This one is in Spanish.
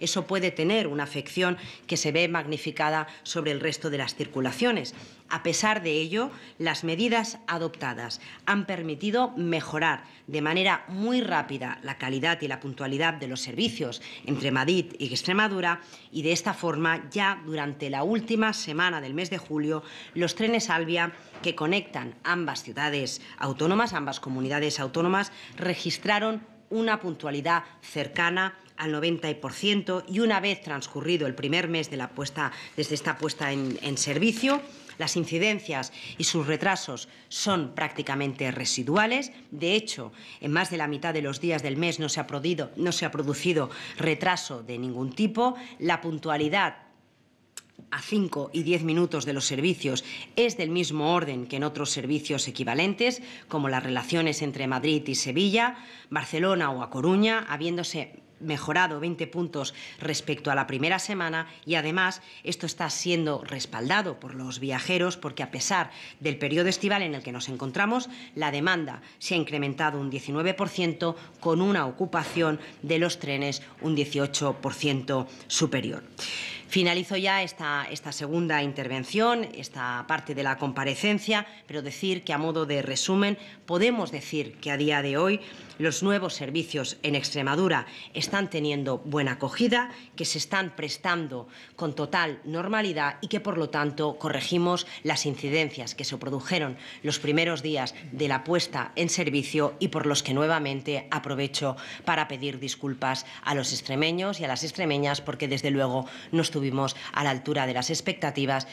Eso puede tener una afección que se ve magnificada sobre el resto de las circulaciones. A pesar de ello, las medidas adoptadas han permitido mejorar de manera muy rápida la calidad y la puntualidad de los servicios entre Madrid y Extremadura y de esta forma ya durante la última semana del mes de julio los trenes Albia que conectan ambas ciudades autónomas, ambas comunidades autónomas, registraron una puntualidad cercana al 90% y una vez transcurrido el primer mes de la desde esta puesta en, servicio, las incidencias y sus retrasos son prácticamente residuales. De hecho, en más de la mitad de los días del mes no se ha, no se ha producido retraso de ningún tipo. La puntualidad 5 y 10 minutos de los servicios es del mismo orden que en otros servicios equivalentes, como las relaciones entre Madrid y Sevilla, Barcelona o A Coruña, habiéndose mejorado 20 puntos respecto a la primera semana y además esto está siendo respaldado por los viajeros porque a pesar del periodo estival en el que nos encontramos, la demanda se ha incrementado un 19% con una ocupación de los trenes un 18% superior. Finalizo ya esta, esta segunda intervención, esta parte de la comparecencia, pero decir que a modo de resumen podemos decir que a día de hoy los nuevos servicios en Extremadura están teniendo buena acogida, que se están prestando con total normalidad y que, por lo tanto, corregimos las incidencias que se produjeron los primeros días de la puesta en servicio y por los que nuevamente aprovecho para pedir disculpas a los extremeños y a las extremeñas porque, desde luego, no estuvimos estuvimos a la altura de las expectativas,